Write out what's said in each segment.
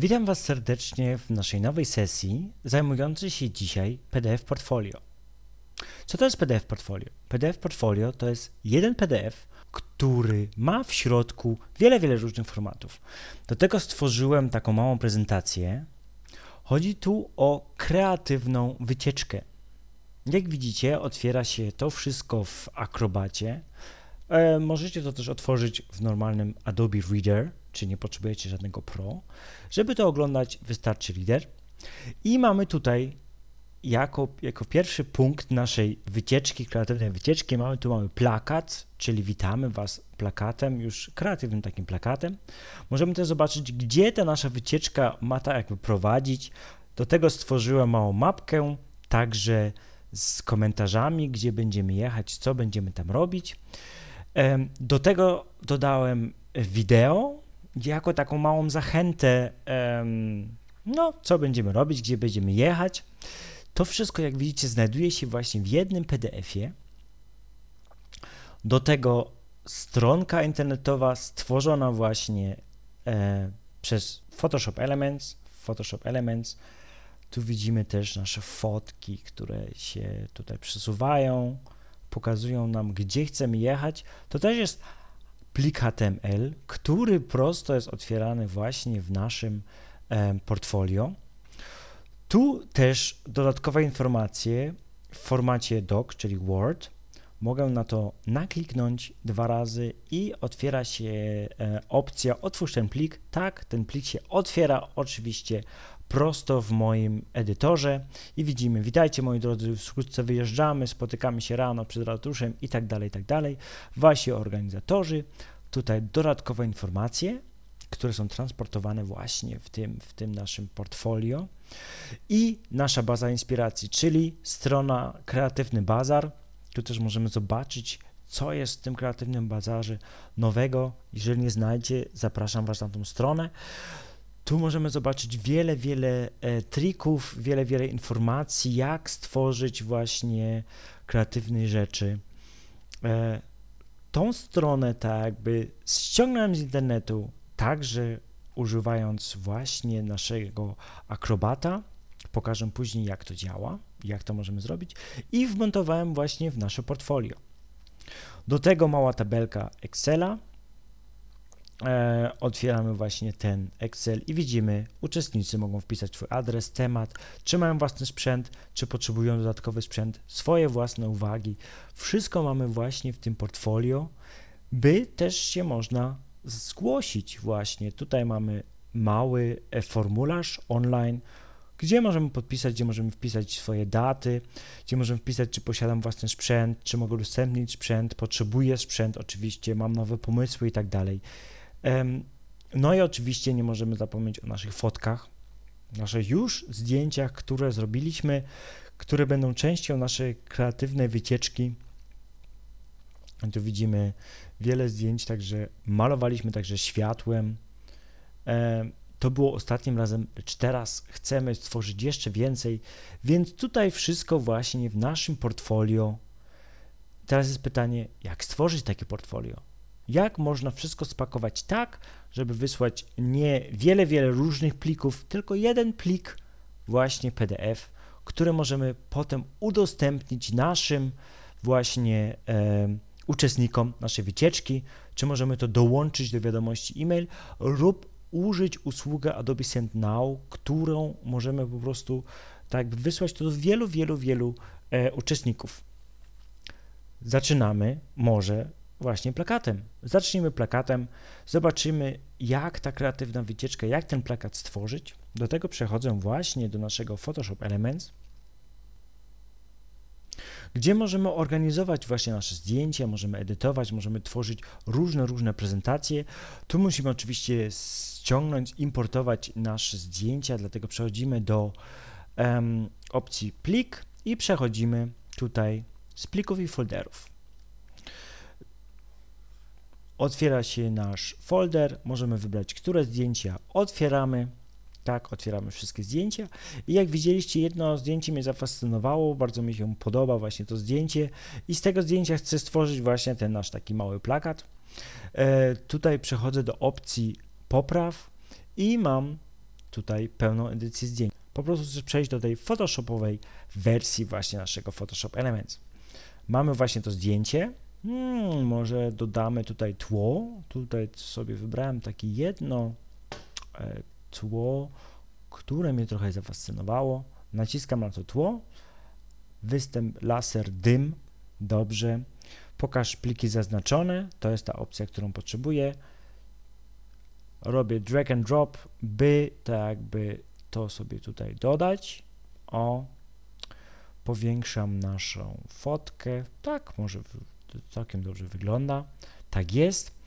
Witam Was serdecznie w naszej nowej sesji zajmującej się dzisiaj PDF Portfolio. Co to jest PDF Portfolio? PDF Portfolio to jest jeden PDF, który ma w środku wiele, wiele różnych formatów. Do tego stworzyłem taką małą prezentację. Chodzi tu o kreatywną wycieczkę. Jak widzicie, otwiera się to wszystko w Akrobacie. E, możecie to też otworzyć w normalnym Adobe Reader czy nie potrzebujecie żadnego Pro. Żeby to oglądać, wystarczy lider. I mamy tutaj jako, jako pierwszy punkt naszej wycieczki, kreatywnej wycieczki, mamy tu mamy plakat, czyli witamy Was plakatem, już kreatywnym takim plakatem. Możemy też zobaczyć, gdzie ta nasza wycieczka ma tak jakby prowadzić. Do tego stworzyłem małą mapkę, także z komentarzami, gdzie będziemy jechać, co będziemy tam robić. Do tego dodałem wideo, jako taką małą zachętę, no co będziemy robić, gdzie będziemy jechać. To wszystko, jak widzicie, znajduje się właśnie w jednym PDF-ie. Do tego stronka internetowa stworzona właśnie e, przez Photoshop Elements. Photoshop Elements. Tu widzimy też nasze fotki, które się tutaj przesuwają, pokazują nam, gdzie chcemy jechać. To też jest plik HTML, który prosto jest otwierany właśnie w naszym e, portfolio. Tu też dodatkowe informacje w formacie doc, czyli Word. Mogę na to nakliknąć dwa razy i otwiera się e, opcja otwórz ten plik. Tak, ten plik się otwiera oczywiście prosto w moim edytorze i widzimy, witajcie moi drodzy, wkrótce wyjeżdżamy, spotykamy się rano przed ratuszem i tak dalej, i tak dalej. Wasi organizatorzy, tutaj dodatkowe informacje, które są transportowane właśnie w tym, w tym naszym portfolio i nasza baza inspiracji, czyli strona Kreatywny Bazar. Tu też możemy zobaczyć, co jest w tym kreatywnym bazarze nowego. Jeżeli nie znajdzie, zapraszam Was na tą stronę. Tu możemy zobaczyć wiele, wiele e, trików, wiele, wiele informacji, jak stworzyć właśnie kreatywne rzeczy. E, tą stronę tak jakby ściągnąłem z internetu, także używając właśnie naszego akrobata. Pokażę później, jak to działa, jak to możemy zrobić i wmontowałem właśnie w nasze portfolio. Do tego mała tabelka Excela, E, otwieramy właśnie ten Excel i widzimy, uczestnicy mogą wpisać swój adres, temat, czy mają własny sprzęt, czy potrzebują dodatkowy sprzęt, swoje własne uwagi. Wszystko mamy właśnie w tym portfolio, by też się można zgłosić właśnie. Tutaj mamy mały e, formularz online, gdzie możemy podpisać, gdzie możemy wpisać swoje daty, gdzie możemy wpisać, czy posiadam własny sprzęt, czy mogę udostępnić sprzęt, potrzebuję sprzęt, oczywiście mam nowe pomysły i tak dalej. No i oczywiście nie możemy zapomnieć o naszych fotkach, naszych już zdjęciach, które zrobiliśmy, które będą częścią naszej kreatywnej wycieczki. Tu widzimy wiele zdjęć, także malowaliśmy także światłem. To było ostatnim razem, lecz teraz chcemy stworzyć jeszcze więcej, więc tutaj wszystko właśnie w naszym portfolio. Teraz jest pytanie, jak stworzyć takie portfolio? Jak można wszystko spakować tak, żeby wysłać nie wiele, wiele różnych plików, tylko jeden plik, właśnie PDF, który możemy potem udostępnić naszym właśnie e, uczestnikom naszej wycieczki, czy możemy to dołączyć do wiadomości e-mail lub użyć usługę Adobe Send Now, którą możemy po prostu tak wysłać to do wielu, wielu, wielu e, uczestników. Zaczynamy może właśnie plakatem. Zacznijmy plakatem, zobaczymy jak ta kreatywna wycieczka, jak ten plakat stworzyć. Do tego przechodzę właśnie do naszego Photoshop Elements, gdzie możemy organizować właśnie nasze zdjęcia, możemy edytować, możemy tworzyć różne, różne prezentacje. Tu musimy oczywiście ściągnąć, importować nasze zdjęcia, dlatego przechodzimy do um, opcji plik i przechodzimy tutaj z plików i folderów. Otwiera się nasz folder, możemy wybrać, które zdjęcia otwieramy. Tak, otwieramy wszystkie zdjęcia. I jak widzieliście, jedno zdjęcie mnie zafascynowało, bardzo mi się podoba właśnie to zdjęcie. I z tego zdjęcia chcę stworzyć właśnie ten nasz taki mały plakat. E, tutaj przechodzę do opcji popraw i mam tutaj pełną edycję zdjęć. Po prostu chcę przejść do tej photoshopowej wersji właśnie naszego Photoshop Elements. Mamy właśnie to zdjęcie, Hmm, może dodamy tutaj tło. Tutaj sobie wybrałem takie jedno e, tło, które mnie trochę zafascynowało. Naciskam na to tło. Występ laser dym. Dobrze. Pokaż pliki zaznaczone. To jest ta opcja, którą potrzebuję. Robię drag and drop, by tak jakby to sobie tutaj dodać. O, powiększam naszą fotkę. Tak, może całkiem dobrze wygląda. Tak jest.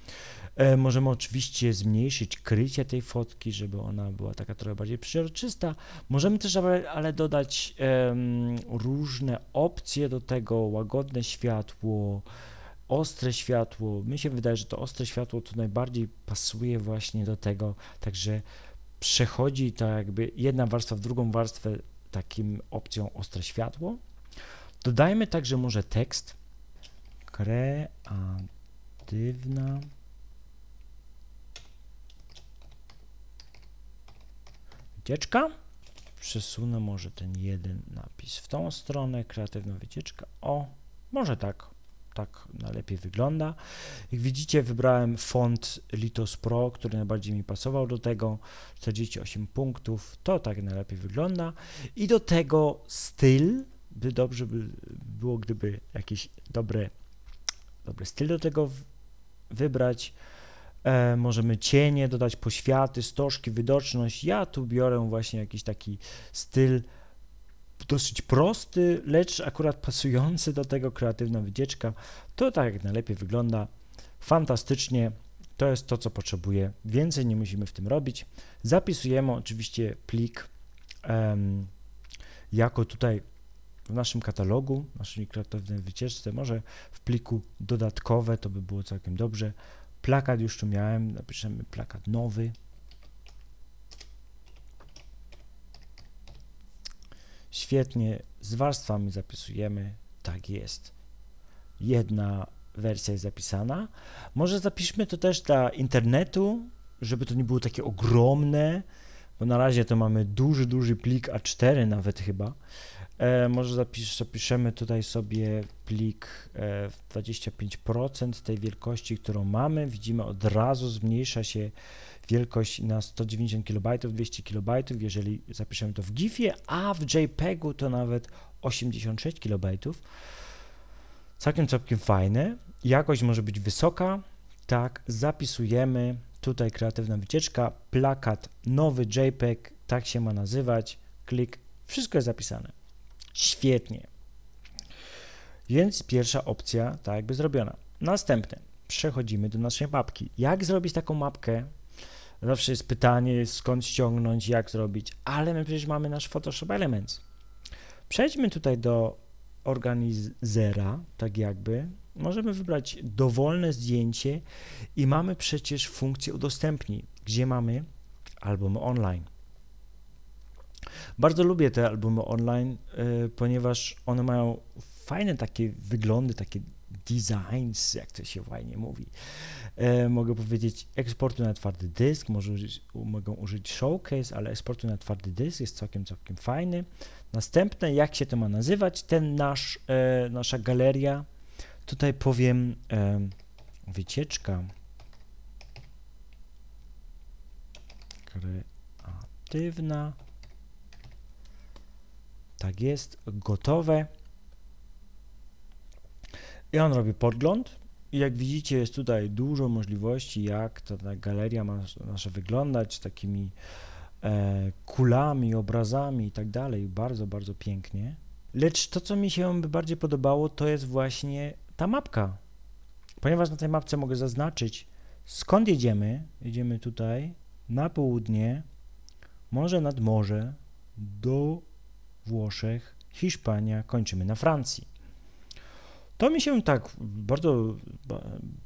E, możemy oczywiście zmniejszyć krycie tej fotki, żeby ona była taka trochę bardziej przezroczysta. Możemy też ale, ale dodać różne opcje do tego, łagodne światło, ostre światło. Mi się wydaje, że to ostre światło tu najbardziej pasuje właśnie do tego, także przechodzi to jakby jedna warstwa w drugą warstwę takim opcją ostre światło. Dodajmy także może tekst kreatywna wycieczka. Przesunę może ten jeden napis w tą stronę, kreatywna wycieczka. O, może tak, tak najlepiej wygląda. Jak widzicie, wybrałem font Litos Pro, który najbardziej mi pasował do tego. 48 punktów, to tak najlepiej wygląda. I do tego styl, by dobrze by było, gdyby jakieś dobre dobry styl do tego wybrać. E, możemy cienie dodać, poświaty, stożki, widoczność. Ja tu biorę właśnie jakiś taki styl dosyć prosty, lecz akurat pasujący do tego kreatywna wycieczka. To tak jak najlepiej wygląda. Fantastycznie. To jest to, co potrzebuję. Więcej nie musimy w tym robić. Zapisujemy oczywiście plik em, jako tutaj w naszym katalogu, naszej kreatywnej wycieczce, może w pliku dodatkowe, to by było całkiem dobrze. Plakat już tu miałem, napiszemy plakat nowy. Świetnie, z warstwami zapisujemy, tak jest. Jedna wersja jest zapisana. Może zapiszmy to też dla internetu, żeby to nie było takie ogromne, bo no na razie to mamy duży, duży plik A4 nawet chyba. E, może zapiszemy tutaj sobie plik e, 25% tej wielkości, którą mamy. Widzimy od razu zmniejsza się wielkość na 190 KB, 200 KB, jeżeli zapiszemy to w GIF-ie, a w JPEG-u to nawet 86 KB. Całkiem, całkiem fajne. Jakość może być wysoka. Tak, zapisujemy Tutaj kreatywna wycieczka, plakat, nowy JPEG, tak się ma nazywać. Klik, wszystko jest zapisane. Świetnie. Więc pierwsza opcja tak jakby zrobiona. Następne. Przechodzimy do naszej mapki. Jak zrobić taką mapkę? Zawsze jest pytanie, skąd ściągnąć, jak zrobić, ale my przecież mamy nasz Photoshop Elements. Przejdźmy tutaj do organizera, tak jakby, Możemy wybrać dowolne zdjęcie i mamy przecież funkcję udostępnij, gdzie mamy albumy online. Bardzo lubię te albumy online, y, ponieważ one mają fajne takie wyglądy, takie designs, jak to się fajnie mówi. E, mogę powiedzieć eksportu na twardy dysk, może użyć, mogę użyć showcase, ale eksportu na twardy dysk jest całkiem, całkiem fajny. Następne, jak się to ma nazywać, ten nasz, e, nasza galeria Tutaj powiem e, wycieczka kreatywna. Tak jest, gotowe. I on robi podgląd. I jak widzicie, jest tutaj dużo możliwości, jak ta, ta galeria ma nasza wyglądać z takimi e, kulami, obrazami i tak dalej. Bardzo, bardzo pięknie. Lecz to, co mi się by bardziej podobało, to jest właśnie ta mapka. Ponieważ na tej mapce mogę zaznaczyć, skąd jedziemy. Jedziemy tutaj, na południe, może nad morze, do Włoszech, Hiszpania, kończymy na Francji. To mi się tak bardzo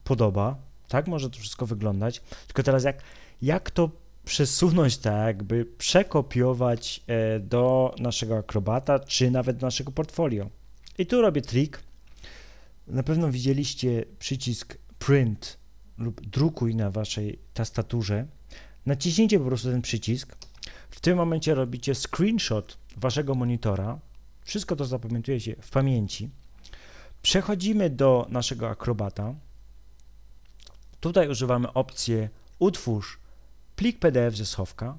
podoba. Tak może to wszystko wyglądać. Tylko teraz jak, jak to przesunąć tak, by przekopiować e, do naszego akrobata, czy nawet do naszego portfolio. I tu robię trik, na pewno widzieliście przycisk print lub drukuj na waszej tastaturze. Naciśnijcie po prostu ten przycisk. W tym momencie robicie screenshot waszego monitora. Wszystko to zapamiętujecie w pamięci. Przechodzimy do naszego akrobata. Tutaj używamy opcji utwórz plik PDF ze schowka.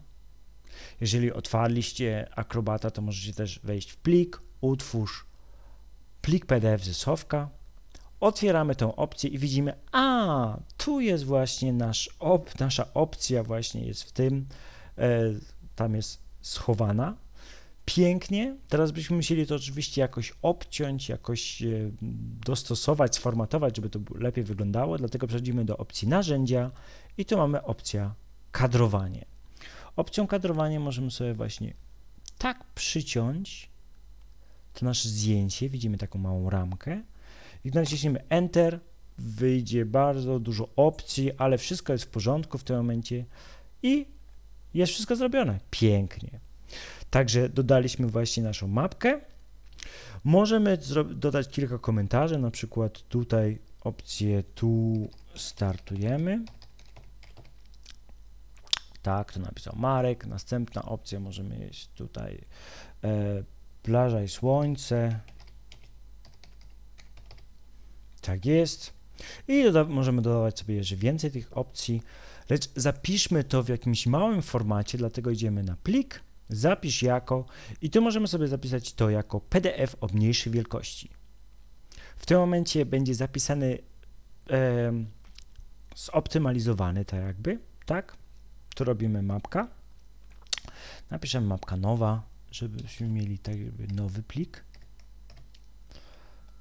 Jeżeli otwarliście akrobata, to możecie też wejść w plik, utwórz plik PDF ze schowka otwieramy tą opcję i widzimy, a tu jest właśnie nasz op, nasza opcja właśnie jest w tym, e, tam jest schowana. Pięknie. Teraz byśmy musieli to oczywiście jakoś obciąć, jakoś e, dostosować, sformatować, żeby to lepiej wyglądało. Dlatego przechodzimy do opcji narzędzia i tu mamy opcję kadrowanie. Opcją kadrowanie możemy sobie właśnie tak przyciąć to nasze zdjęcie. Widzimy taką małą ramkę i naciśniemy Enter, wyjdzie bardzo dużo opcji, ale wszystko jest w porządku w tym momencie i jest wszystko zrobione. Pięknie. Także dodaliśmy właśnie naszą mapkę. Możemy dodać kilka komentarzy, na przykład tutaj opcję tu startujemy. Tak, to napisał Marek. Następna opcja możemy mieć tutaj e, plaża i słońce. Tak jest. I doda możemy dodawać sobie jeszcze więcej tych opcji, lecz zapiszmy to w jakimś małym formacie, dlatego idziemy na plik, zapisz jako i tu możemy sobie zapisać to jako PDF o mniejszej wielkości. W tym momencie będzie zapisany, e, zoptymalizowany tak jakby, tak? Tu robimy mapka. Napiszemy mapka nowa, żebyśmy mieli tak jakby nowy plik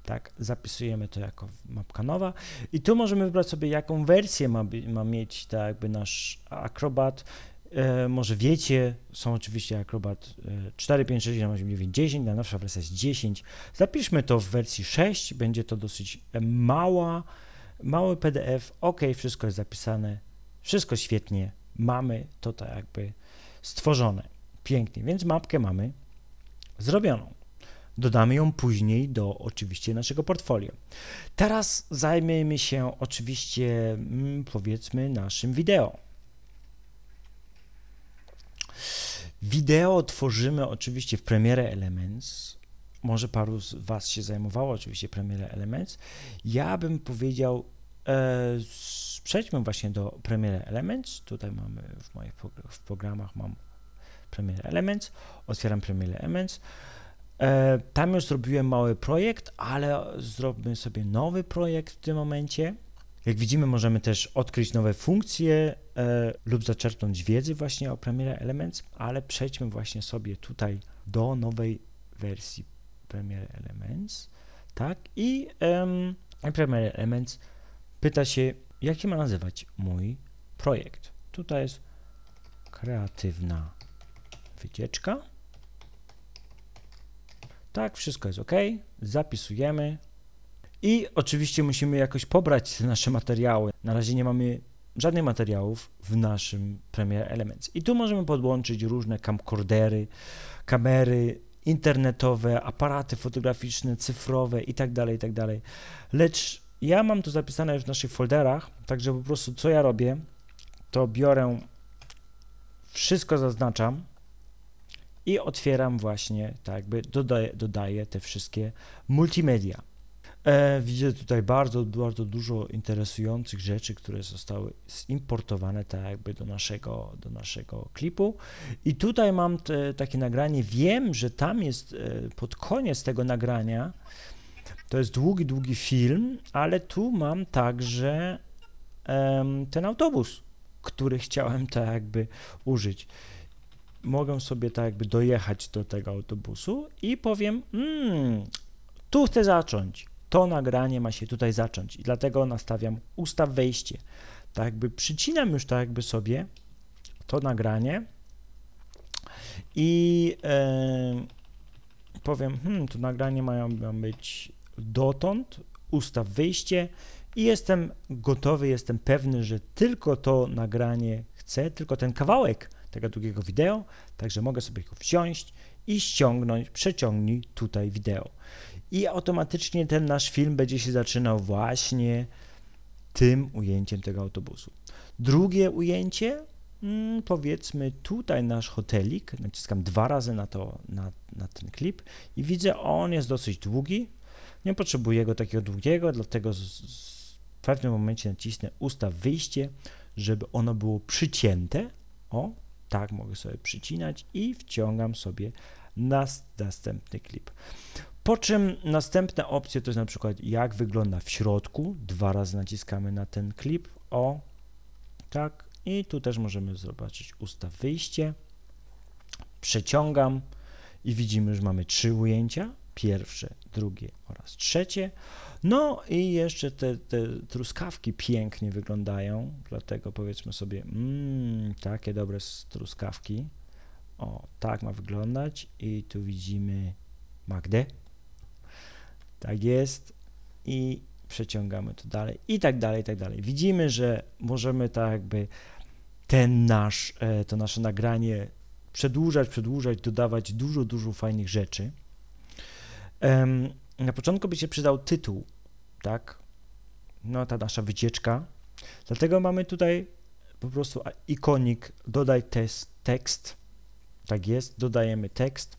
tak? Zapisujemy to jako mapka nowa i tu możemy wybrać sobie, jaką wersję ma, ma mieć tak jakby nasz Acrobat. E, może wiecie, są oczywiście Acrobat 4, 5, 6, 7, 8, 9, 10, najnowsza wersja jest 10. Zapiszmy to w wersji 6, będzie to dosyć e, mała, mały PDF, ok, wszystko jest zapisane, wszystko świetnie, mamy to tak jakby stworzone, pięknie, więc mapkę mamy zrobioną. Dodamy ją później do oczywiście naszego portfolio. Teraz zajmiemy się oczywiście mm, powiedzmy naszym wideo. Wideo tworzymy oczywiście w Premiere Elements. Może paru z Was się zajmowało oczywiście Premiere Elements. Ja bym powiedział, e, przejdźmy właśnie do Premiere Elements. Tutaj mamy w moich w programach mam Premiere Elements. Otwieram Premiere Elements. E, tam już zrobiłem mały projekt, ale zrobimy sobie nowy projekt w tym momencie. Jak widzimy, możemy też odkryć nowe funkcje e, lub zaczerpnąć wiedzy właśnie o Premiere Elements, ale przejdźmy właśnie sobie tutaj do nowej wersji Premiere Elements. Tak, i em, Premiere Elements pyta się, jak się ma nazywać mój projekt. Tutaj jest kreatywna wycieczka. Tak, wszystko jest ok. Zapisujemy. I oczywiście musimy jakoś pobrać nasze materiały. Na razie nie mamy żadnych materiałów w naszym Premiere Elements. I tu możemy podłączyć różne camcordery, kamery internetowe, aparaty fotograficzne, cyfrowe itd., tak tak dalej. Lecz ja mam to zapisane już w naszych folderach, także po prostu co ja robię, to biorę, wszystko zaznaczam, i otwieram właśnie, tak jakby dodaję, dodaję te wszystkie multimedia. E, widzę tutaj bardzo, bardzo dużo interesujących rzeczy, które zostały zimportowane tak jakby do naszego, do naszego klipu. I tutaj mam te, takie nagranie. Wiem, że tam jest e, pod koniec tego nagrania, to jest długi, długi film, ale tu mam także ten autobus, który chciałem tak jakby użyć mogę sobie tak jakby dojechać do tego autobusu i powiem, mmm, tu chcę zacząć. To nagranie ma się tutaj zacząć i dlatego nastawiam ustaw wejście. Tak jakby przycinam już tak jakby sobie to nagranie i powiem, hmm, to nagranie mają być dotąd, ustaw wyjście i jestem gotowy, jestem pewny, że tylko to nagranie chcę, tylko ten kawałek tego drugiego wideo, także mogę sobie go wziąć i ściągnąć, przeciągnij tutaj wideo. I automatycznie ten nasz film będzie się zaczynał właśnie tym ujęciem tego autobusu. Drugie ujęcie, mm, powiedzmy tutaj nasz hotelik, naciskam dwa razy na, to, na, na ten klip i widzę, on jest dosyć długi, nie potrzebuję go takiego długiego, dlatego z, z, w pewnym momencie nacisnę ustaw wyjście, żeby ono było przycięte. O, tak mogę sobie przycinać i wciągam sobie na następny klip. Po czym następne opcje to jest na przykład jak wygląda w środku. Dwa razy naciskamy na ten klip. O, tak. I tu też możemy zobaczyć ustaw wyjście. Przeciągam i widzimy, że mamy trzy ujęcia pierwsze, drugie oraz trzecie. No i jeszcze te, te truskawki pięknie wyglądają, dlatego powiedzmy sobie, mmm, takie dobre truskawki. O, tak ma wyglądać i tu widzimy Magdę. Tak jest i przeciągamy to dalej i tak dalej, i tak dalej. Widzimy, że możemy tak jakby ten nasz, e, to nasze nagranie przedłużać, przedłużać, dodawać dużo, dużo fajnych rzeczy. Na początku by się przydał tytuł, tak? No, ta nasza wycieczka. Dlatego mamy tutaj po prostu ikonik dodaj test, tekst. Tak jest, dodajemy tekst.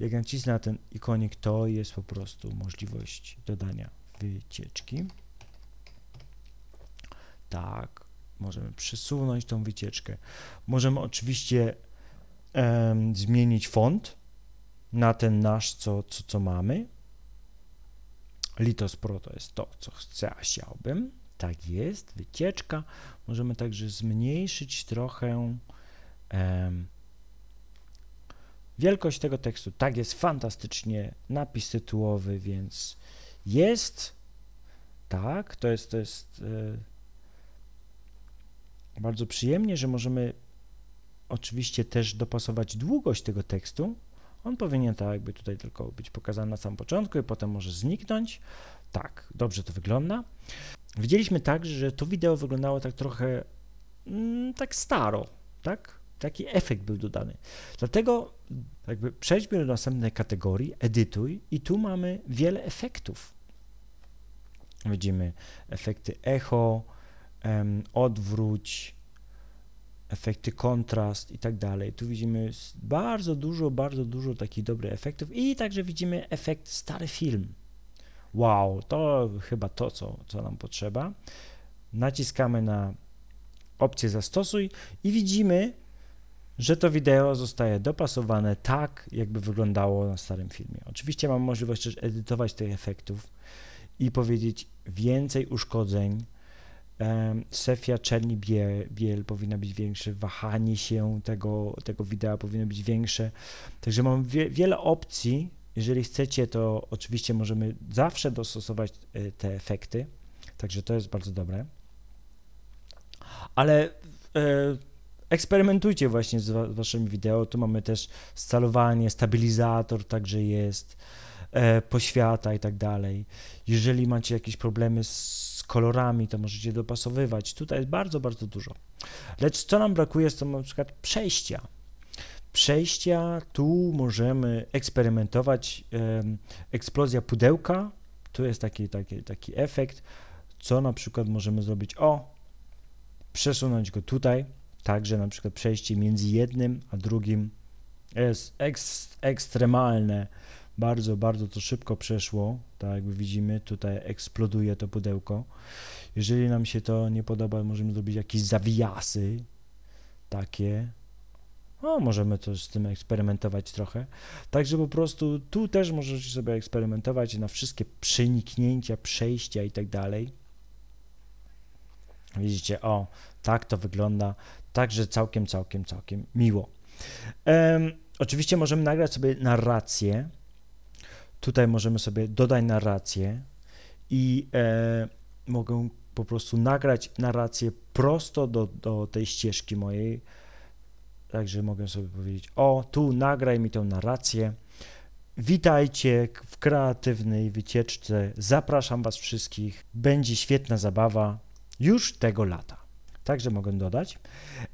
Jak nacisnę na ten ikonik, to jest po prostu możliwość dodania wycieczki. Tak, możemy przesunąć tą wycieczkę. Możemy oczywiście um, zmienić font na ten nasz, co, co, co mamy. Litospro to jest to, co chcę, a chciałbym. Tak jest, wycieczka. Możemy także zmniejszyć trochę em, wielkość tego tekstu. Tak jest, fantastycznie, napis tytułowy, więc jest, tak, to jest, to jest e, bardzo przyjemnie, że możemy oczywiście też dopasować długość tego tekstu, on powinien tak jakby tutaj tylko być pokazany na samym początku i potem może zniknąć. Tak, dobrze to wygląda. Widzieliśmy także, że to wideo wyglądało tak trochę mm, tak staro, tak? Taki efekt był dodany. Dlatego jakby przejdźmy do następnej kategorii, edytuj i tu mamy wiele efektów. Widzimy efekty echo, em, odwróć, efekty kontrast i tak dalej. Tu widzimy bardzo dużo, bardzo dużo takich dobrych efektów i także widzimy efekt stary film. Wow, to chyba to, co, co nam potrzeba. Naciskamy na opcję zastosuj i widzimy, że to wideo zostaje dopasowane tak, jakby wyglądało na starym filmie. Oczywiście mam możliwość też edytować tych efektów i powiedzieć więcej uszkodzeń, Sefia Czerni Biel, Biel powinna być większe, wahanie się tego, tego wideo powinno być większe. Także mam wie, wiele opcji. Jeżeli chcecie, to oczywiście możemy zawsze dostosować e, te efekty. Także to jest bardzo dobre. Ale e, eksperymentujcie właśnie z, waszymi waszym wideo. Tu mamy też scalowanie, stabilizator także jest, e, poświata i tak dalej. Jeżeli macie jakieś problemy z kolorami, to możecie dopasowywać. Tutaj jest bardzo, bardzo dużo. Lecz co nam brakuje, to na przykład przejścia. Przejścia, tu możemy eksperymentować. Eksplozja pudełka, tu jest taki, taki, taki efekt, co na przykład możemy zrobić. O, przesunąć go tutaj, także na przykład przejście między jednym a drugim jest ekstremalne bardzo, bardzo to szybko przeszło, tak jak widzimy, tutaj eksploduje to pudełko. Jeżeli nam się to nie podoba, możemy zrobić jakieś zawiasy takie. No, możemy też z tym eksperymentować trochę. Także po prostu tu też możecie sobie eksperymentować na wszystkie przeniknięcia, przejścia i tak dalej. Widzicie, o, tak to wygląda. Także całkiem, całkiem, całkiem miło. Um, oczywiście możemy nagrać sobie narrację. Tutaj możemy sobie dodać narrację i e, mogę po prostu nagrać narrację prosto do, do tej ścieżki mojej. Także mogę sobie powiedzieć: O, tu nagraj mi tę narrację. Witajcie w kreatywnej wycieczce. Zapraszam Was wszystkich. Będzie świetna zabawa już tego lata. Także mogę dodać.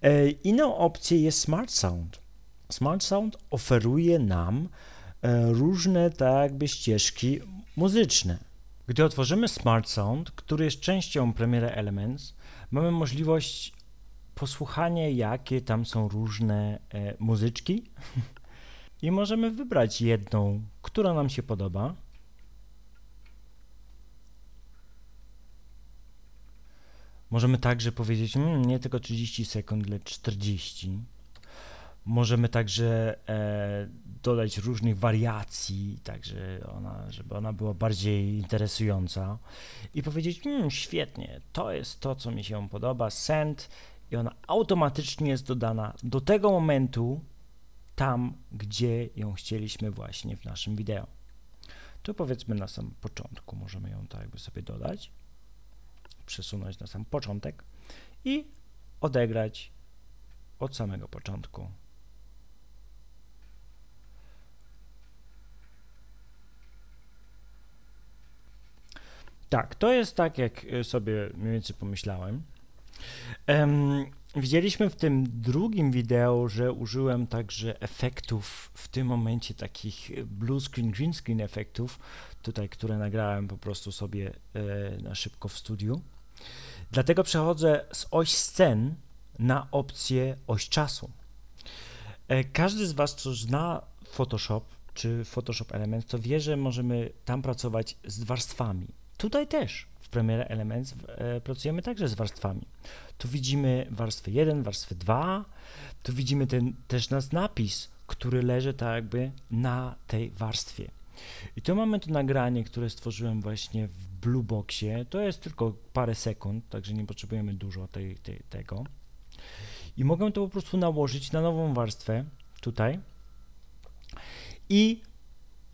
E, inną opcją jest Smart Sound. Smart Sound oferuje nam E, różne tak by ścieżki muzyczne. Gdy otworzymy Smart Sound, który jest częścią Premiere Elements, mamy możliwość posłuchania, jakie tam są różne e, muzyczki i możemy wybrać jedną, która nam się podoba. Możemy także powiedzieć, mm, nie tylko 30 sekund, lecz 40 Możemy także e, dodać różnych wariacji, także ona, żeby ona była bardziej interesująca i powiedzieć, hmm, świetnie, to jest to, co mi się podoba, send i ona automatycznie jest dodana do tego momentu tam, gdzie ją chcieliśmy właśnie w naszym wideo. Tu powiedzmy na samym początku możemy ją tak jakby sobie dodać, przesunąć na sam początek i odegrać od samego początku Tak, to jest tak, jak e, sobie mniej więcej pomyślałem. Um, widzieliśmy w tym drugim wideo, że użyłem także efektów w tym momencie takich e, blue screen, green screen efektów, tutaj, które nagrałem po prostu sobie e, na szybko w studiu. Dlatego przechodzę z oś scen na opcję oś czasu. E, każdy z Was, co zna Photoshop czy Photoshop Elements, to wie, że możemy tam pracować z warstwami Tutaj też w Premiere Elements e, pracujemy także z warstwami. Tu widzimy warstwę 1, warstwę 2, tu widzimy ten, też nasz napis, który leży tak jakby na tej warstwie. I tu mamy to nagranie, które stworzyłem właśnie w Blueboxie. To jest tylko parę sekund, także nie potrzebujemy dużo tej, tej, tego. I mogę to po prostu nałożyć na nową warstwę tutaj. I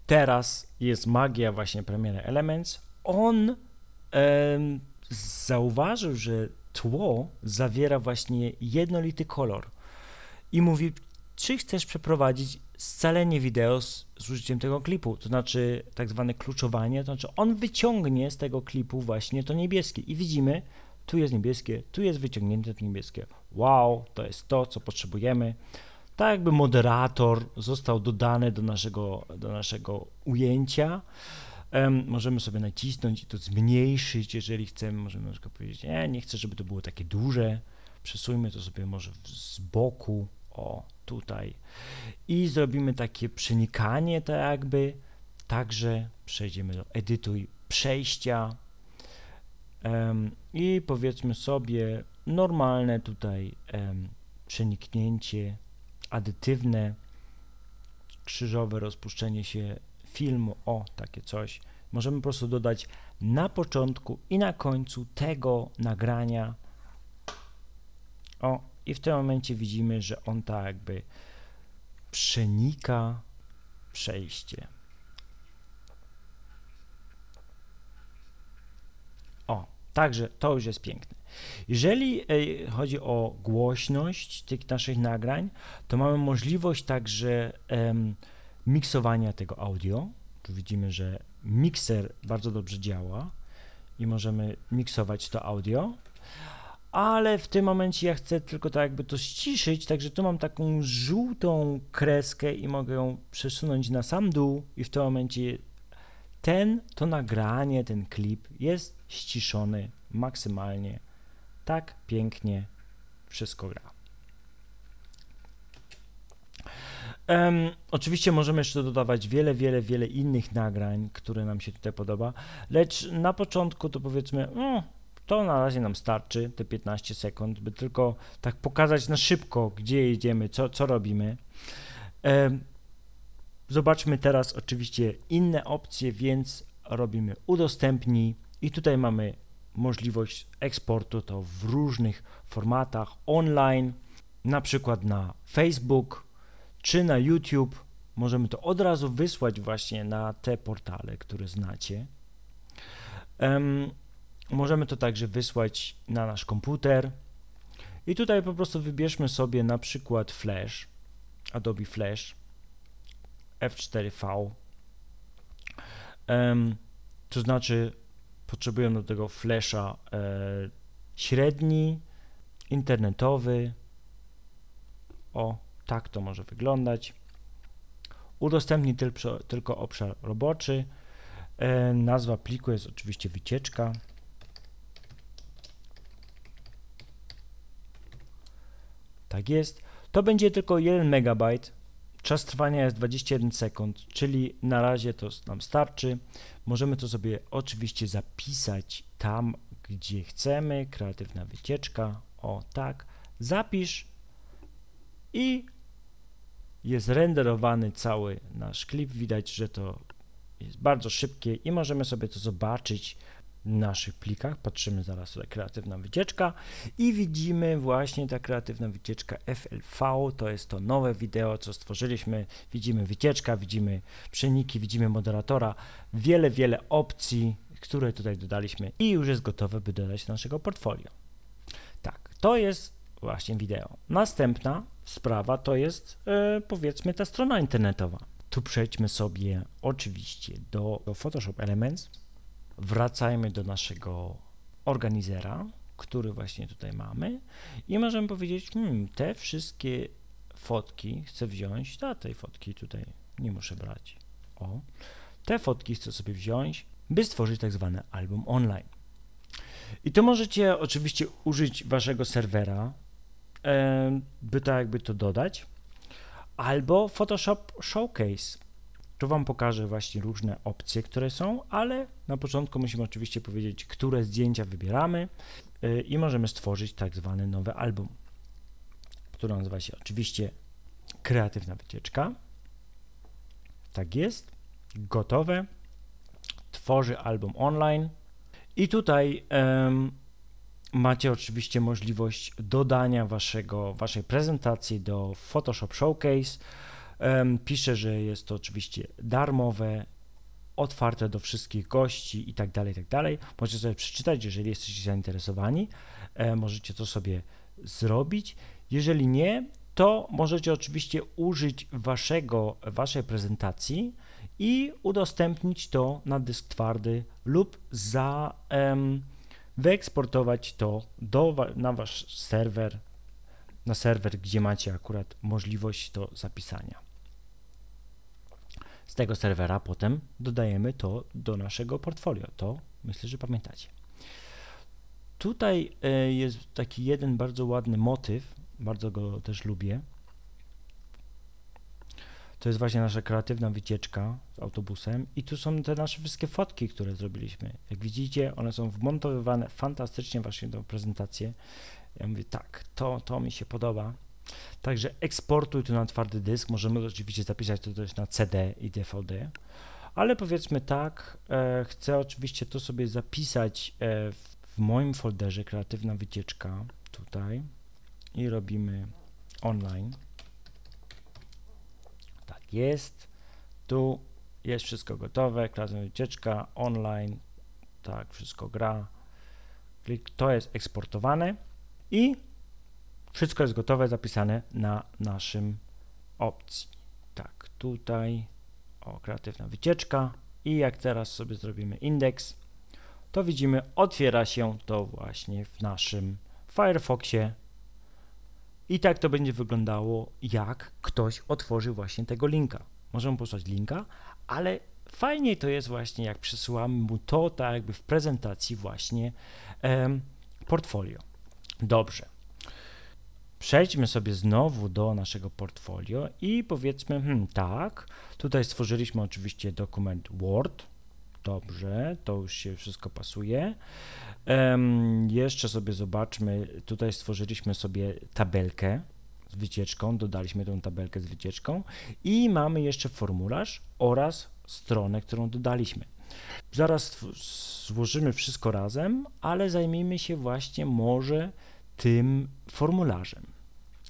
teraz jest magia właśnie Premiere Elements on zauważył, że tło zawiera właśnie jednolity kolor i mówi, czy chcesz przeprowadzić scalenie wideo z, z użyciem tego klipu, to znaczy tak zwane kluczowanie, to znaczy on wyciągnie z tego klipu właśnie to niebieskie i widzimy, tu jest niebieskie, tu jest wyciągnięte to niebieskie. Wow, to jest to, co potrzebujemy. Tak jakby moderator został dodany do naszego, do naszego ujęcia. Um, możemy sobie nacisnąć i to zmniejszyć, jeżeli chcemy. Możemy na przykład powiedzieć, nie, nie chcę, żeby to było takie duże. Przesuńmy to sobie może z boku, o, tutaj. I zrobimy takie przenikanie, to tak jakby. Także przejdziemy do edytuj przejścia. Um, I powiedzmy sobie normalne tutaj um, przeniknięcie adytywne, krzyżowe rozpuszczenie się filmu o takie coś, możemy po prostu dodać na początku i na końcu tego nagrania. O, i w tym momencie widzimy, że on tak jakby przenika przejście. O, także to już jest piękne. Jeżeli e, chodzi o głośność tych naszych nagrań, to mamy możliwość także. Um, miksowania tego audio. Tu widzimy, że mikser bardzo dobrze działa i możemy miksować to audio. Ale w tym momencie ja chcę tylko tak jakby to ściszyć, także tu mam taką żółtą kreskę i mogę ją przesunąć na sam dół i w tym momencie ten, to nagranie, ten klip jest ściszony maksymalnie. Tak pięknie wszystko gra. Um, oczywiście możemy jeszcze dodawać wiele, wiele, wiele innych nagrań, które nam się tutaj podoba, lecz na początku to powiedzmy, mm, to na razie nam starczy, te 15 sekund, by tylko tak pokazać na szybko, gdzie jedziemy, co, co robimy. Um, zobaczmy teraz oczywiście inne opcje, więc robimy udostępnij i tutaj mamy możliwość eksportu to w różnych formatach online, na przykład na Facebook, czy na YouTube. Możemy to od razu wysłać właśnie na te portale, które znacie. Um, możemy to także wysłać na nasz komputer. I tutaj po prostu wybierzmy sobie na przykład Flash, Adobe Flash F4V. Um, to znaczy potrzebujemy do tego flasha e, średni, internetowy. O, tak to może wyglądać. Udostępnij tylko obszar roboczy. E, nazwa pliku jest oczywiście wycieczka. Tak jest. To będzie tylko 1 MB. Czas trwania jest 21 sekund, czyli na razie to nam starczy. Możemy to sobie oczywiście zapisać tam, gdzie chcemy. Kreatywna wycieczka. O tak. Zapisz i jest renderowany cały nasz klip. Widać, że to jest bardzo szybkie i możemy sobie to zobaczyć w naszych plikach. Patrzymy zaraz tutaj kreatywna wycieczka i widzimy właśnie ta kreatywna wycieczka FLV. To jest to nowe wideo, co stworzyliśmy. Widzimy wycieczka, widzimy przeniki, widzimy moderatora. Wiele, wiele opcji, które tutaj dodaliśmy i już jest gotowe, by dodać do naszego portfolio. Tak, to jest właśnie wideo. Następna sprawa to jest e, powiedzmy ta strona internetowa. Tu przejdźmy sobie oczywiście do, Photoshop Elements. Wracajmy do naszego organizera, który właśnie tutaj mamy i możemy powiedzieć, hmm, te wszystkie fotki chcę wziąć, a tej fotki tutaj nie muszę brać. O, te fotki chcę sobie wziąć, by stworzyć tak zwany album online. I to możecie oczywiście użyć waszego serwera, by to tak jakby to dodać. Albo Photoshop Showcase. Tu Wam pokażę właśnie różne opcje, które są, ale na początku musimy oczywiście powiedzieć, które zdjęcia wybieramy y, i możemy stworzyć tak zwany nowy album, który nazywa się oczywiście Kreatywna Wycieczka. Tak jest, gotowe. Tworzy album online. I tutaj Macie oczywiście możliwość dodania waszego, waszej prezentacji do Photoshop Showcase. Piszę, że jest to oczywiście darmowe, otwarte do wszystkich gości i tak dalej, i tak dalej. Możecie sobie przeczytać, jeżeli jesteście zainteresowani. E, możecie to sobie zrobić. Jeżeli nie, to możecie oczywiście użyć waszego, waszej prezentacji i udostępnić to na dysk twardy lub za. Em, wyeksportować to do, na wasz serwer, na serwer, gdzie macie akurat możliwość do zapisania. Z tego serwera potem dodajemy to do naszego portfolio. To myślę, że pamiętacie. Tutaj e, jest taki jeden bardzo ładny motyw, bardzo go też lubię. To jest właśnie nasza kreatywna wycieczka z autobusem i tu są te nasze wszystkie fotki, które zrobiliśmy. Jak widzicie, one są wmontowywane fantastycznie właśnie do prezentacji. Ja mówię tak, to, to mi się podoba. Także eksportuj to na twardy dysk. Możemy oczywiście zapisać to też na CD i DVD, ale powiedzmy tak, e, chcę oczywiście to sobie zapisać e, w, w moim folderze kreatywna wycieczka tutaj i robimy online jest. Tu jest wszystko gotowe, klasa wycieczka, online, tak, wszystko gra. Klik, to jest eksportowane i wszystko jest gotowe, zapisane na naszym opcji. Tak, tutaj, o, kreatywna wycieczka i jak teraz sobie zrobimy indeks, to widzimy, otwiera się to właśnie w naszym Firefoxie i tak to będzie wyglądało, jak ktoś otworzy właśnie tego linka. Możemy posłać linka, ale fajniej to jest właśnie, jak przesyłamy mu to, tak jakby w prezentacji właśnie em, portfolio. Dobrze. Przejdźmy sobie znowu do naszego portfolio i powiedzmy, hmm, tak, tutaj stworzyliśmy oczywiście dokument Word, Dobrze, to już się wszystko pasuje. Um, jeszcze sobie zobaczmy, tutaj stworzyliśmy sobie tabelkę z wycieczką, dodaliśmy tą tabelkę z wycieczką i mamy jeszcze formularz oraz stronę, którą dodaliśmy. Zaraz złożymy wszystko razem, ale zajmijmy się właśnie może tym formularzem.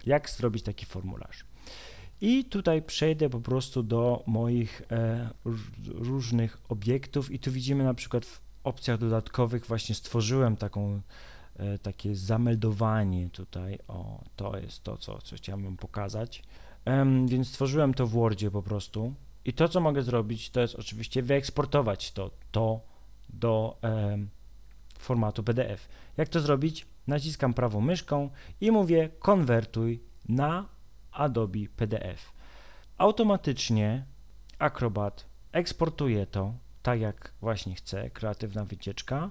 Jak zrobić taki formularz? I tutaj przejdę po prostu do moich e, różnych obiektów i tu widzimy na przykład w opcjach dodatkowych właśnie stworzyłem taką e, takie zameldowanie tutaj, o to jest to, co, co chciałem wam pokazać, e, więc stworzyłem to w Wordzie po prostu i to, co mogę zrobić, to jest oczywiście wyeksportować to, to do e, formatu PDF. Jak to zrobić? Naciskam prawą myszką i mówię konwertuj na Adobe PDF. Automatycznie Acrobat eksportuje to tak jak właśnie chce, kreatywna wycieczka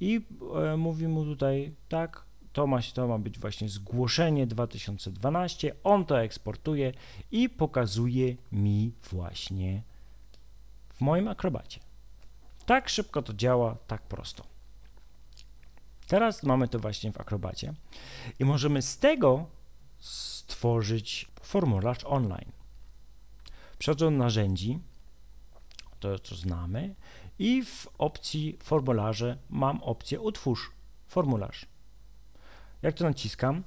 i e, mówi mu tutaj tak, to ma, to ma być właśnie zgłoszenie 2012, on to eksportuje i pokazuje mi właśnie w moim akrobacie. Tak szybko to działa, tak prosto. Teraz mamy to właśnie w akrobacie i możemy z tego stworzyć formularz online. Przechodzę do narzędzi, to co znamy, i w opcji formularze mam opcję utwórz formularz. Jak to naciskam,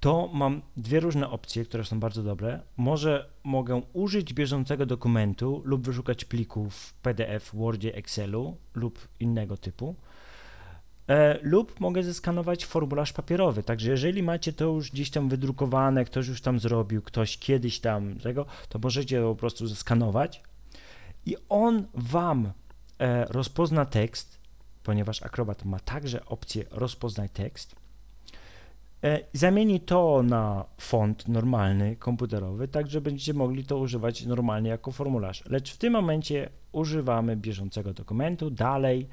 to mam dwie różne opcje, które są bardzo dobre. Może mogę użyć bieżącego dokumentu lub wyszukać plików w PDF, Wordzie, Excelu lub innego typu. E, lub mogę zeskanować formularz papierowy. Także jeżeli macie to już gdzieś tam wydrukowane, ktoś już tam zrobił, ktoś kiedyś tam tego, to możecie po prostu zeskanować i on wam e, rozpozna tekst, ponieważ Acrobat ma także opcję rozpoznaj tekst. E, zamieni to na font normalny, komputerowy, tak że będziecie mogli to używać normalnie jako formularz. Lecz w tym momencie używamy bieżącego dokumentu. Dalej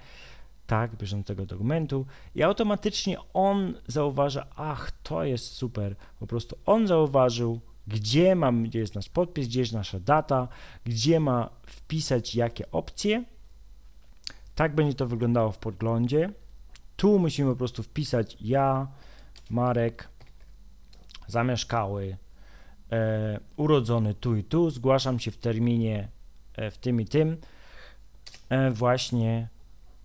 tak bieżącego dokumentu i automatycznie on zauważa, ach, to jest super, po prostu on zauważył, gdzie, mam, gdzie jest nasz podpis, gdzie jest nasza data, gdzie ma wpisać jakie opcje. Tak będzie to wyglądało w podglądzie. Tu musimy po prostu wpisać ja, Marek, zamieszkały, e, urodzony tu i tu, zgłaszam się w terminie e, w tym i tym, e, właśnie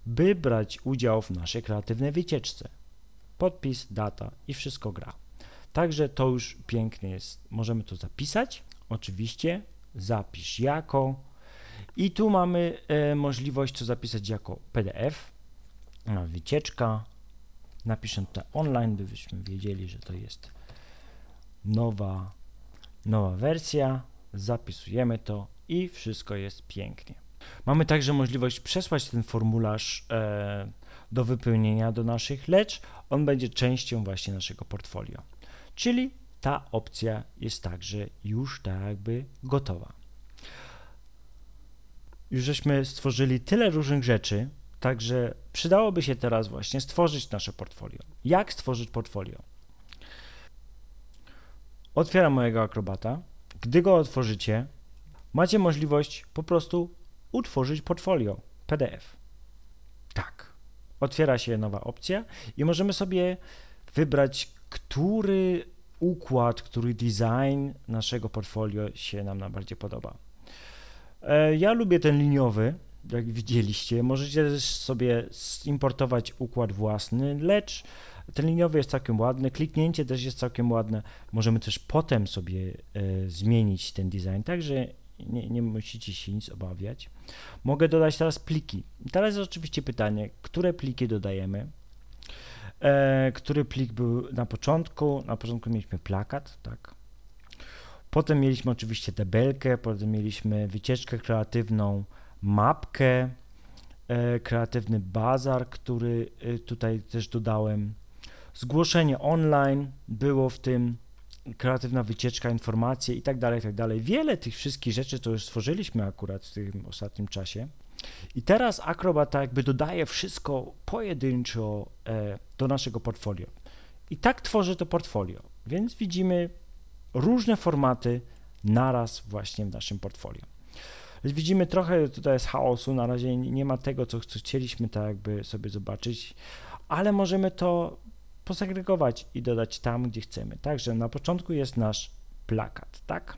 by brać udział w naszej kreatywnej wycieczce. Podpis, data i wszystko gra. Także to już pięknie jest. Możemy to zapisać. Oczywiście zapisz jako. I tu mamy e, możliwość to zapisać jako PDF. No, wycieczka. Napiszę to online, byśmy wiedzieli, że to jest nowa, nowa wersja. Zapisujemy to i wszystko jest pięknie. Mamy także możliwość przesłać ten formularz e, do wypełnienia do naszych, lecz on będzie częścią właśnie naszego portfolio. Czyli ta opcja jest także już tak jakby gotowa. Już żeśmy stworzyli tyle różnych rzeczy, także przydałoby się teraz właśnie stworzyć nasze portfolio. Jak stworzyć portfolio? Otwieram mojego akrobata. Gdy go otworzycie, macie możliwość po prostu Utworzyć portfolio PDF. Tak. Otwiera się nowa opcja i możemy sobie wybrać, który układ, który design naszego portfolio się nam najbardziej podoba. E, ja lubię ten liniowy, jak widzieliście. Możecie też sobie importować układ własny, lecz ten liniowy jest całkiem ładny, kliknięcie też jest całkiem ładne. Możemy też potem sobie e, zmienić ten design, także nie, nie musicie się nic obawiać. Mogę dodać teraz pliki. Teraz jest oczywiście pytanie, które pliki dodajemy, e, który plik był na początku. Na początku mieliśmy plakat, tak. Potem mieliśmy oczywiście tabelkę, potem mieliśmy wycieczkę kreatywną, mapkę, e, kreatywny bazar, który e, tutaj też dodałem. Zgłoszenie online było w tym kreatywna wycieczka, informacje i tak dalej, i tak dalej. Wiele tych wszystkich rzeczy to już stworzyliśmy akurat w tym ostatnim czasie. I teraz Acrobat tak jakby dodaje wszystko pojedynczo e, do naszego portfolio. I tak tworzy to portfolio. Więc widzimy różne formaty naraz właśnie w naszym portfolio. Widzimy trochę tutaj jest chaosu, na razie nie ma tego, co chcieliśmy tak jakby sobie zobaczyć, ale możemy to posegregować i dodać tam, gdzie chcemy. Także na początku jest nasz plakat, tak?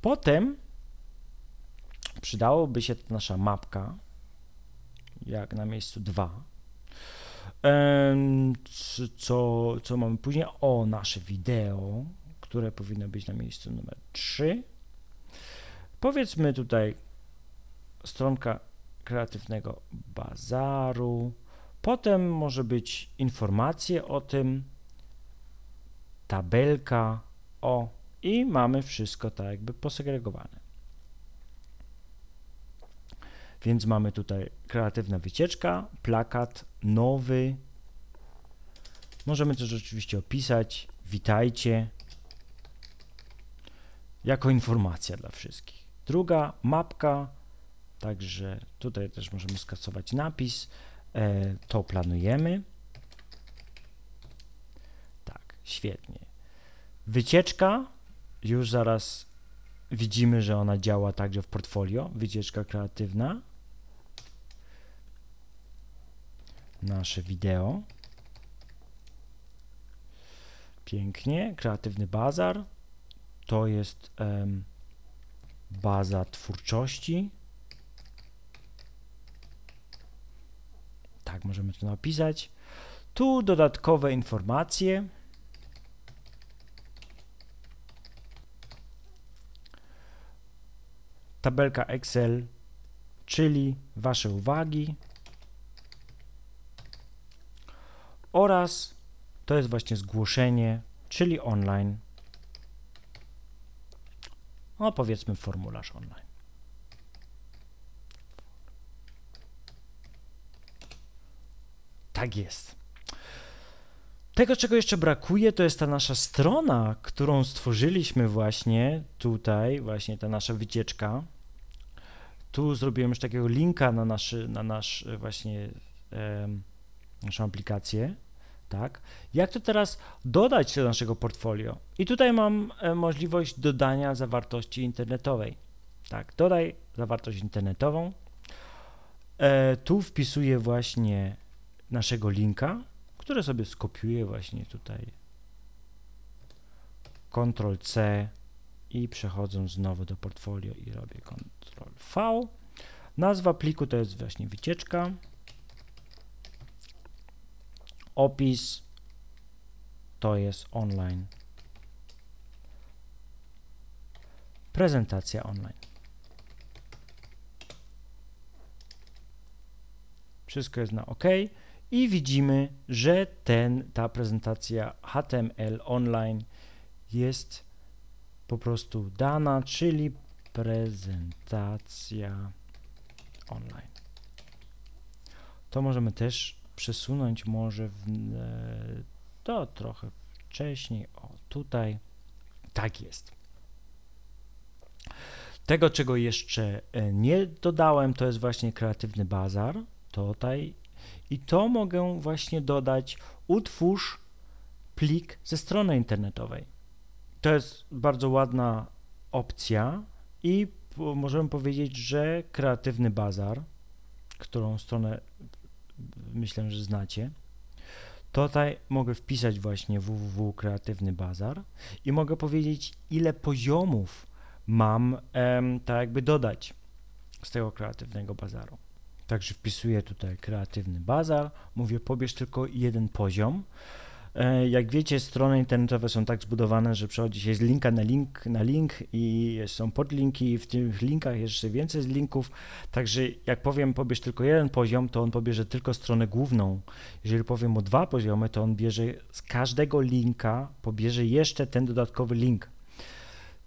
Potem przydałoby się nasza mapka, jak na miejscu 2. Co, co mamy później? O, nasze wideo, które powinno być na miejscu numer 3. Powiedzmy tutaj stronka kreatywnego bazaru. Potem może być informacje o tym, tabelka o i mamy wszystko tak jakby posegregowane. Więc mamy tutaj kreatywna wycieczka, plakat nowy. Możemy też oczywiście opisać witajcie jako informacja dla wszystkich. Druga mapka, także tutaj też możemy skasować napis. E, to planujemy. Tak, świetnie. Wycieczka, już zaraz widzimy, że ona działa także w portfolio, wycieczka kreatywna. Nasze wideo. Pięknie, kreatywny bazar. To jest um, baza twórczości. tak możemy to napisać. Tu dodatkowe informacje. Tabelka Excel, czyli Wasze uwagi. Oraz to jest właśnie zgłoszenie, czyli online. No powiedzmy formularz online. Tak jest. Tego, czego jeszcze brakuje, to jest ta nasza strona, którą stworzyliśmy właśnie tutaj, właśnie ta nasza wycieczka. Tu zrobiłem już takiego linka na, naszy, na nasz e, właśnie naszą aplikację. Tak? Jak to teraz dodać do naszego portfolio? I tutaj mam e, możliwość dodania zawartości internetowej. Tak, dodaj zawartość internetową. E, tu wpisuję właśnie naszego linka, który sobie skopiuję właśnie tutaj. Ctrl C i przechodzę znowu do portfolio i robię Ctrl V. Nazwa pliku to jest właśnie wycieczka. Opis to jest online. Prezentacja online. Wszystko jest na OK i widzimy, że ten, ta prezentacja HTML online jest po prostu dana, czyli prezentacja online. To możemy też przesunąć może w, e, to trochę wcześniej, o tutaj, tak jest. Tego, czego jeszcze e, nie dodałem, to jest właśnie kreatywny bazar. Tutaj i to mogę właśnie dodać, utwórz plik ze strony internetowej. To jest bardzo ładna opcja i możemy powiedzieć, że kreatywny bazar, którą stronę myślę, że znacie, Tutaj mogę wpisać właśnie www kreatywny bazar i mogę powiedzieć, ile poziomów mam em, tak jakby dodać z tego kreatywnego bazaru. Także wpisuję tutaj kreatywny bazar, mówię pobierz tylko jeden poziom. E, jak wiecie, strony internetowe są tak zbudowane, że przechodzi się z linka na link na link i są podlinki, i w tych linkach jest jeszcze więcej z linków. Także jak powiem, pobierz tylko jeden poziom, to on pobierze tylko stronę główną. Jeżeli powiem o dwa poziomy, to on bierze z każdego linka, pobierze jeszcze ten dodatkowy link.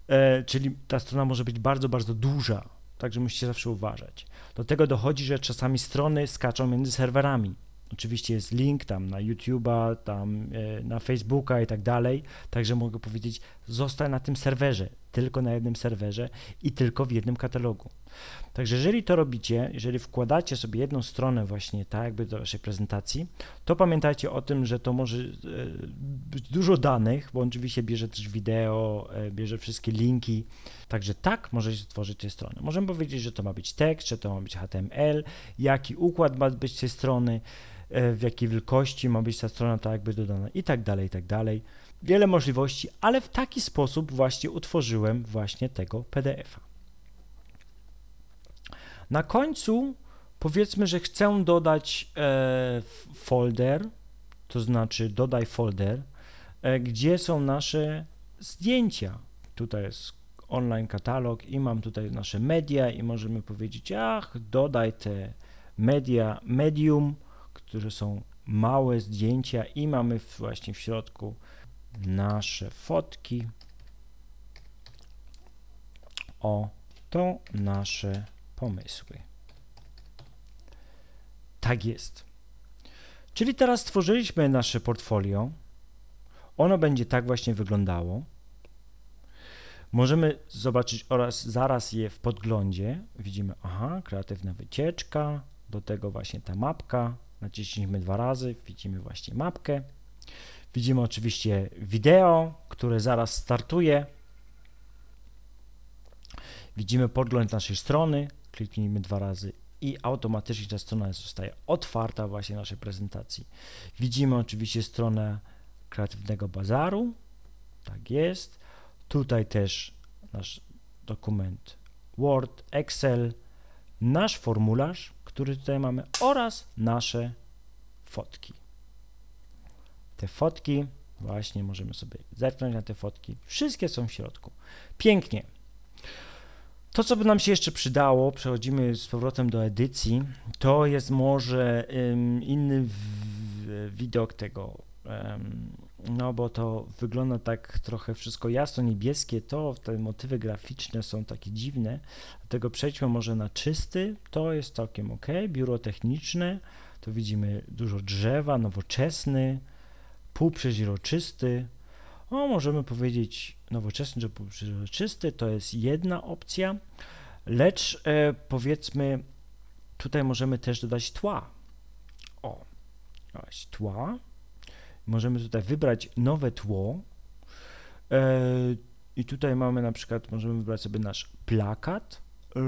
E, czyli ta strona może być bardzo, bardzo duża Także musicie zawsze uważać. Do tego dochodzi, że czasami strony skaczą między serwerami. Oczywiście jest link tam na YouTube'a, tam e, na Facebooka i tak dalej. Także mogę powiedzieć, zostań na tym serwerze tylko na jednym serwerze i tylko w jednym katalogu. Także jeżeli to robicie, jeżeli wkładacie sobie jedną stronę właśnie tak jakby do waszej prezentacji, to pamiętajcie o tym, że to może e, być dużo danych, bo oczywiście bierze też wideo, e, bierze wszystkie linki, także tak możecie stworzyć tę stronę. Możemy powiedzieć, że to ma być tekst, że to ma być HTML, jaki układ ma być tej strony, e, w jakiej wielkości ma być ta strona tak jakby dodana i tak dalej, i tak dalej wiele możliwości, ale w taki sposób właśnie utworzyłem właśnie tego PDF-a. Na końcu powiedzmy, że chcę dodać e, folder, to znaczy dodaj folder, e, gdzie są nasze zdjęcia. Tutaj jest online katalog i mam tutaj nasze media i możemy powiedzieć, ach, dodaj te media medium, które są małe zdjęcia i mamy właśnie w środku nasze fotki o to nasze pomysły. Tak jest. Czyli teraz stworzyliśmy nasze portfolio. Ono będzie tak właśnie wyglądało. Możemy zobaczyć oraz zaraz je w podglądzie. Widzimy, aha, kreatywna wycieczka, do tego właśnie ta mapka. Nacisnijmy dwa razy, widzimy właśnie mapkę. Widzimy oczywiście wideo, które zaraz startuje. Widzimy podgląd naszej strony, kliknijmy dwa razy i automatycznie ta strona zostaje otwarta właśnie naszej prezentacji. Widzimy oczywiście stronę kreatywnego bazaru, tak jest. Tutaj też nasz dokument Word, Excel, nasz formularz, który tutaj mamy oraz nasze fotki te fotki, właśnie możemy sobie zerknąć na te fotki, wszystkie są w środku. Pięknie. To, co by nam się jeszcze przydało, przechodzimy z powrotem do edycji, to jest może um, inny widok tego, um, no bo to wygląda tak trochę wszystko jasno-niebieskie, to te motywy graficzne są takie dziwne, dlatego przejdźmy może na czysty, to jest całkiem ok, biuro techniczne, to widzimy dużo drzewa, nowoczesny, półprzeźroczysty. O, możemy powiedzieć nowoczesny, że półprzeźroczysty to jest jedna opcja, lecz e, powiedzmy tutaj możemy też dodać tła. O, dodać tła. Możemy tutaj wybrać nowe tło. E, I tutaj mamy na przykład, możemy wybrać sobie nasz plakat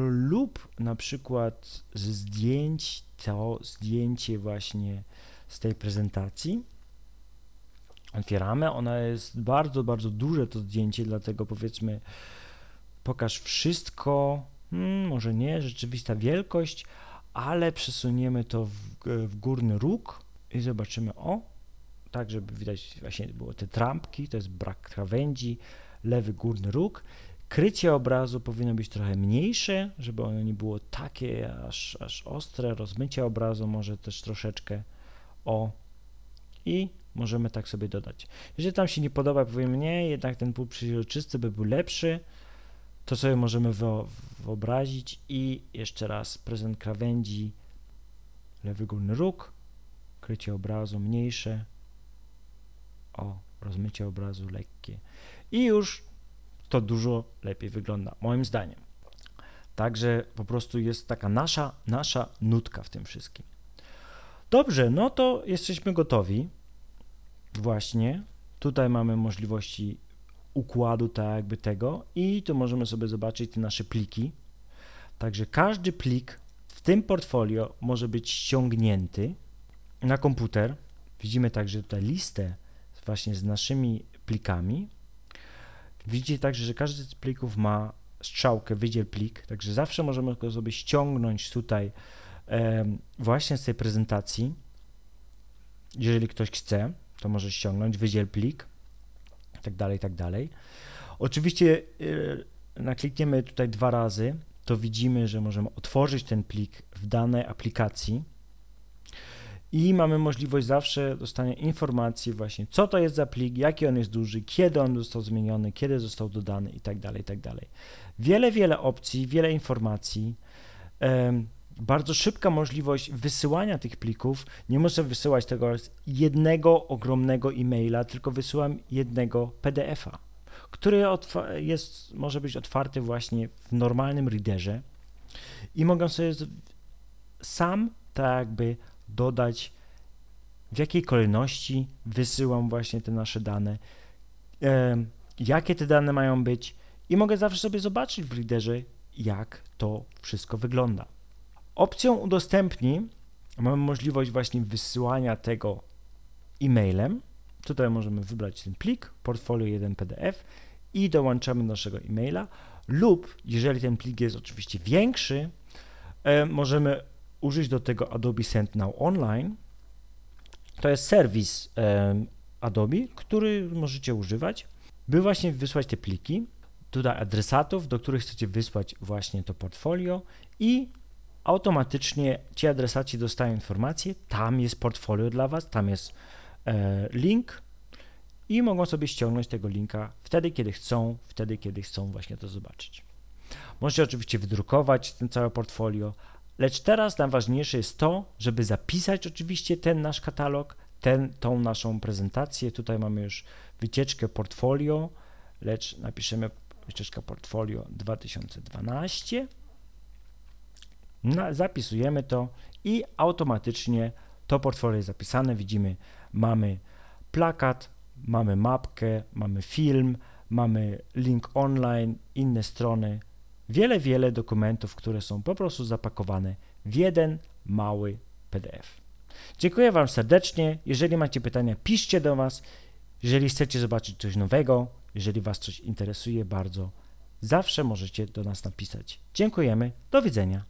lub na przykład z zdjęć to zdjęcie właśnie z tej prezentacji otwieramy. Ona jest bardzo, bardzo duże to zdjęcie, dlatego powiedzmy pokaż wszystko, hmm, może nie, rzeczywista wielkość, ale przesuniemy to w, w górny róg i zobaczymy, o, tak żeby widać właśnie było te trampki, to jest brak krawędzi, lewy górny róg. Krycie obrazu powinno być trochę mniejsze, żeby ono nie było takie aż, aż ostre, rozmycie obrazu może też troszeczkę o i Możemy tak sobie dodać. Jeżeli tam się nie podoba, powiem nie, jednak ten pół przeźroczysty by był lepszy. To sobie możemy wyobrazić i jeszcze raz prezent krawędzi, lewy górny róg, krycie obrazu mniejsze, o, rozmycie obrazu lekkie. I już to dużo lepiej wygląda, moim zdaniem. Także po prostu jest taka nasza, nasza nutka w tym wszystkim. Dobrze, no to jesteśmy gotowi właśnie. Tutaj mamy możliwości układu tak jakby tego i tu możemy sobie zobaczyć te nasze pliki. Także każdy plik w tym portfolio może być ściągnięty na komputer. Widzimy także tutaj listę właśnie z naszymi plikami. Widzicie także, że każdy z plików ma strzałkę wydziel plik, także zawsze możemy go sobie ściągnąć tutaj e, właśnie z tej prezentacji, jeżeli ktoś chce to możesz ściągnąć, wydziel plik, tak dalej, tak dalej. Oczywiście y, naklikniemy tutaj dwa razy, to widzimy, że możemy otworzyć ten plik w danej aplikacji i mamy możliwość zawsze dostania informacji właśnie, co to jest za plik, jaki on jest duży, kiedy on został zmieniony, kiedy został dodany i tak dalej, tak dalej. Wiele, wiele opcji, wiele informacji bardzo szybka możliwość wysyłania tych plików. Nie muszę wysyłać tego jednego ogromnego e-maila, tylko wysyłam jednego PDF-a, który jest, może być otwarty właśnie w normalnym readerze i mogę sobie sam tak jakby dodać w jakiej kolejności wysyłam właśnie te nasze dane, e, jakie te dane mają być i mogę zawsze sobie zobaczyć w readerze jak to wszystko wygląda. Opcją udostępnij mamy możliwość właśnie wysyłania tego e-mailem. Tutaj możemy wybrać ten plik portfolio 1 PDF i dołączamy naszego e-maila lub jeżeli ten plik jest oczywiście większy, e, możemy użyć do tego Adobe SendNow Online. To jest serwis e, Adobe, który możecie używać, by właśnie wysłać te pliki. Tutaj adresatów, do których chcecie wysłać właśnie to portfolio i automatycznie ci adresaci dostają informację, tam jest portfolio dla Was, tam jest e, link i mogą sobie ściągnąć tego linka wtedy, kiedy chcą, wtedy, kiedy chcą właśnie to zobaczyć. Możecie oczywiście wydrukować ten całe portfolio, lecz teraz najważniejsze jest to, żeby zapisać oczywiście ten nasz katalog, ten, tą naszą prezentację. Tutaj mamy już wycieczkę portfolio, lecz napiszemy wycieczka portfolio 2012 no, zapisujemy to i automatycznie to portfolio jest zapisane. Widzimy, mamy plakat, mamy mapkę, mamy film, mamy link online, inne strony. Wiele, wiele dokumentów, które są po prostu zapakowane w jeden mały PDF. Dziękuję Wam serdecznie. Jeżeli macie pytania, piszcie do Was. Jeżeli chcecie zobaczyć coś nowego, jeżeli Was coś interesuje bardzo, zawsze możecie do nas napisać. Dziękujemy. Do widzenia.